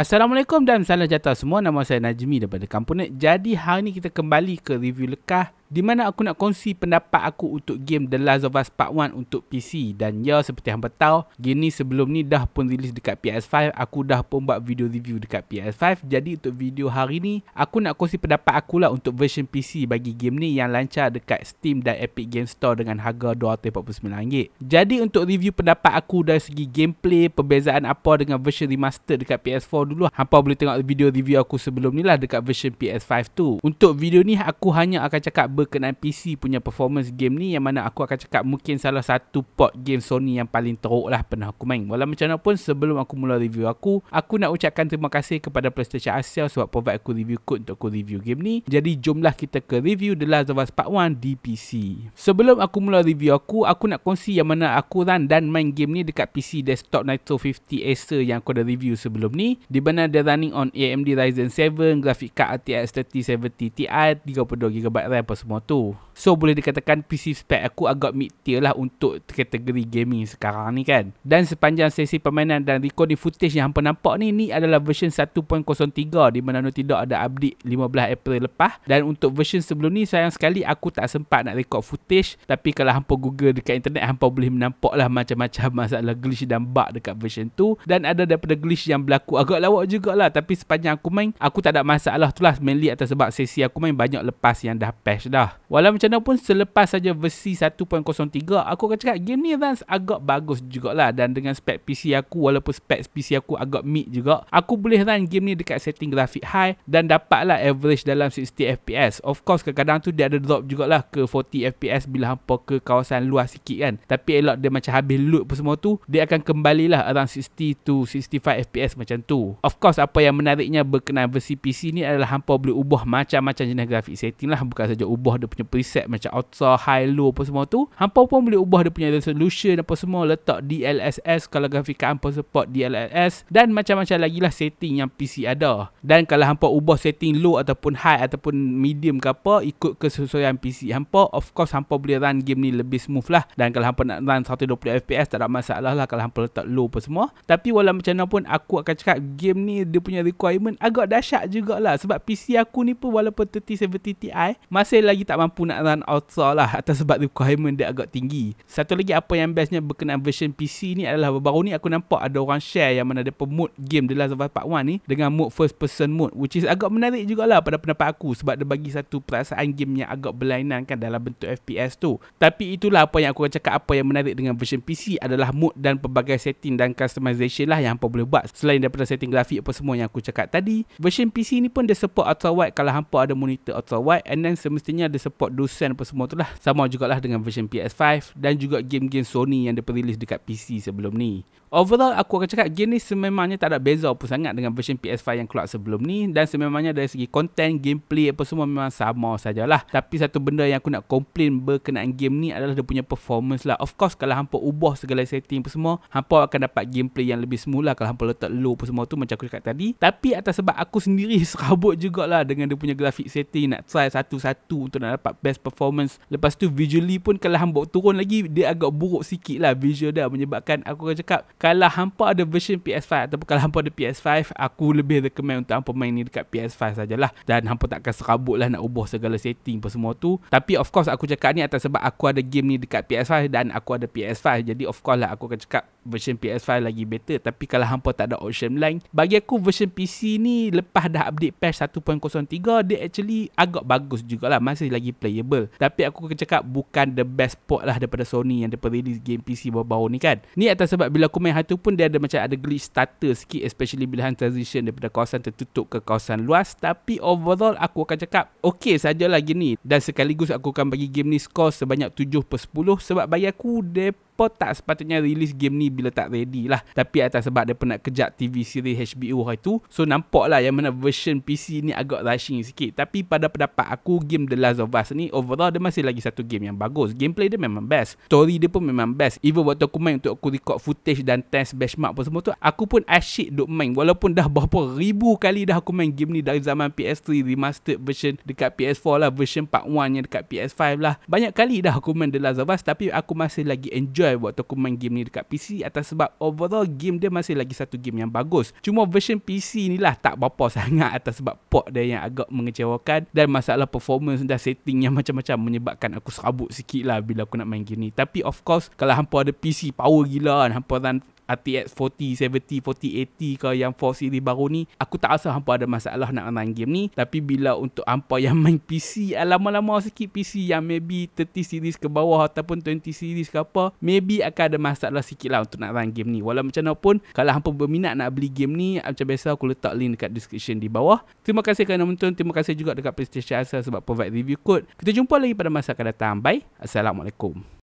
Assalamualaikum dan salam sejahtera semua. Nama saya Najmi daripada Kampunet. Jadi hari ni kita kembali ke review lekah di mana aku nak kongsi pendapat aku untuk game The Last of Us Part 1 untuk PC dan ya seperti yang tahu game ni sebelum ni dah pun rilis dekat PS5 aku dah pun buat video review dekat PS5 jadi untuk video hari ni aku nak kongsi pendapat aku lah untuk version PC bagi game ni yang lancar dekat Steam dan Epic Game Store dengan harga RM249 jadi untuk review pendapat aku dari segi gameplay perbezaan apa dengan version remaster dekat PS4 dulu hangpa boleh tengok video review aku sebelum ni lah dekat version PS5 tu untuk video ni aku hanya akan cakap berkenaan PC punya performance game ni yang mana aku akan cakap mungkin salah satu port game Sony yang paling teruk lah pernah aku main. Walau macam mana pun sebelum aku mula review aku, aku nak ucapkan terima kasih kepada PlayStation Asia sebab provide aku review code untuk aku review game ni. Jadi jumlah kita ke review The Last of Us Part 1 di PC. Sebelum aku mula review aku, aku nak kongsi yang mana aku run dan main game ni dekat PC desktop Nitro 50 Acer yang aku dah review sebelum ni. Di mana dia running on AMD Ryzen 7, grafik card RTX 3070 Ti, 32GB RAM apa semua tu. So boleh dikatakan PC spec aku agak mid tier lah untuk kategori gaming sekarang ni kan. Dan sepanjang sesi permainan dan recording footage yang hampa nampak ni, ni adalah version 1.03 di mana Naughty Dog ada update 15 April lepas. Dan untuk version sebelum ni, sayang sekali aku tak sempat nak record footage. Tapi kalau hampa google dekat internet, hampa boleh menampak lah macam-macam masalah glitch dan bug dekat version tu. Dan ada daripada glitch yang berlaku agak lawak jugalah. Tapi sepanjang aku main, aku tak ada masalah tu lah. Mainly atas sebab sesi aku main banyak lepas yang dah patch dah dah. Walau macam mana pun selepas saja versi 1.03 aku akan cakap game ni advance agak bagus jugalah dan dengan spek PC aku walaupun spek PC aku agak mid juga aku boleh run game ni dekat setting grafik high dan dapatlah average dalam 60fps. Of course kadang-kadang tu dia ada drop jugalah ke 40fps bila hampa ke kawasan luas sikit kan. Tapi elok dia macam habis loot pun semua tu dia akan kembalilah around 60 to 65fps macam tu. Of course apa yang menariknya berkenaan versi PC ni adalah hampa boleh ubah macam-macam jenis grafik setting lah bukan saja ubah ubah dia punya preset macam auto, high, low apa semua tu. Hampa pun boleh ubah dia punya resolution apa semua. Letak DLSS kalau grafik hampa support DLSS. Dan macam-macam lagi lah setting yang PC ada. Dan kalau hampa ubah setting low ataupun high ataupun medium ke apa. Ikut kesesuaian PC hampa. Of course hampa boleh run game ni lebih smooth lah. Dan kalau hampa nak run 120fps tak ada masalah lah kalau hampa letak low apa semua. Tapi walau macam mana pun aku akan cakap game ni dia punya requirement agak dahsyat jugalah. Sebab PC aku ni pun walaupun 3070 Ti masih lagi tak mampu nak run Ultra lah atas sebab requirement dia agak tinggi. Satu lagi apa yang bestnya berkenaan version PC ni adalah baru ni aku nampak ada orang share yang mana dia pemut game The Last of Us Part 1 ni dengan mode first person mode which is agak menarik jugalah pada pendapat aku sebab dia bagi satu perasaan game yang agak berlainan kan dalam bentuk FPS tu. Tapi itulah apa yang aku akan cakap apa yang menarik dengan version PC adalah mode dan pelbagai setting dan customization lah yang hampa boleh buat selain daripada setting grafik apa semua yang aku cakap tadi. Version PC ni pun dia support ultra wide kalau hampa ada monitor ultra wide and then semestinya sebenarnya ada support dosen apa semua tu lah. Sama jugalah dengan version PS5 dan juga game-game Sony yang dia perilis dekat PC sebelum ni. Overall aku akan cakap game ni sememangnya tak ada beza apa sangat dengan version PS5 yang keluar sebelum ni dan sememangnya dari segi konten, gameplay apa semua memang sama sajalah. Tapi satu benda yang aku nak komplain berkenaan game ni adalah dia punya performance lah. Of course kalau hampa ubah segala setting apa semua, hampa akan dapat gameplay yang lebih semula kalau hampa letak low apa semua tu macam aku cakap tadi. Tapi atas sebab aku sendiri serabut jugalah dengan dia punya grafik setting nak try satu-satu untuk nak dapat best performance. Lepas tu visually pun kalau hampa turun lagi dia agak buruk sikit lah visual dia menyebabkan aku akan cakap kalau hampa ada version PS5 ataupun kalau hampa ada PS5 aku lebih recommend untuk hampa main ni dekat PS5 sajalah dan hampa takkan serabut lah nak ubah segala setting pun semua tu tapi of course aku cakap ni atas sebab aku ada game ni dekat PS5 dan aku ada PS5 jadi of course lah aku akan cakap version PS5 lagi better tapi kalau hampa tak ada option lain bagi aku version PC ni lepas dah update patch 1.03 dia actually agak bagus jugalah masih lagi playable tapi aku akan cakap bukan the best port lah daripada Sony yang daripada release game PC baru-baru ni kan ni atas sebab bila aku main main hantu pun dia ada macam ada glitch starter sikit especially bila hantu transition daripada kawasan tertutup ke kawasan luas tapi overall aku akan cakap okey sajalah gini dan sekaligus aku akan bagi game ni score sebanyak 7 per 10 sebab bagi aku dia Apple tak sepatutnya release game ni bila tak ready lah. Tapi atas sebab dia pernah kejar TV siri HBO hari tu. So nampak lah yang mana version PC ni agak rushing sikit. Tapi pada pendapat aku game The Last of Us ni overall dia masih lagi satu game yang bagus. Gameplay dia memang best. Story dia pun memang best. Even waktu aku main untuk aku record footage dan test benchmark pun semua tu. Aku pun asyik duk main. Walaupun dah berapa ribu kali dah aku main game ni dari zaman PS3 remastered version dekat PS4 lah. Version part 1 yang dekat PS5 lah. Banyak kali dah aku main The Last of Us tapi aku masih lagi enjoy enjoy waktu aku main game ni dekat PC atas sebab overall game dia masih lagi satu game yang bagus. Cuma version PC ni lah tak berapa sangat atas sebab port dia yang agak mengecewakan dan masalah performance dan setting yang macam-macam menyebabkan aku serabut sikit lah bila aku nak main game ni. Tapi of course kalau hampa ada PC power gila dan hampa run RTX 40, 70, 40, 80 ke yang 4 series baru ni aku tak rasa hampa ada masalah nak main game ni tapi bila untuk hampa yang main PC ah, lama-lama sikit PC yang maybe 30 series ke bawah ataupun 20 series ke apa maybe akan ada masalah sikit lah untuk nak main game ni walau macam mana pun kalau hampa berminat nak beli game ni ah, macam biasa aku letak link dekat description di bawah terima kasih kerana menonton terima kasih juga dekat PlayStation Asia sebab provide review code kita jumpa lagi pada masa akan datang bye Assalamualaikum.